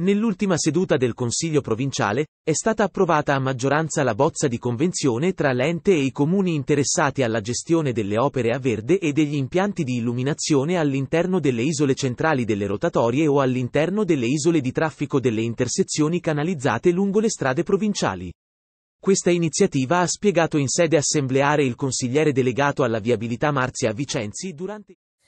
Nell'ultima seduta del Consiglio provinciale, è stata approvata a maggioranza la bozza di convenzione tra l'ente e i comuni interessati alla gestione delle opere a verde e degli impianti di illuminazione all'interno delle isole centrali delle rotatorie o all'interno delle isole di traffico delle intersezioni canalizzate lungo le strade provinciali. Questa iniziativa ha spiegato in sede assembleare il consigliere delegato alla viabilità Marzia Vicenzi durante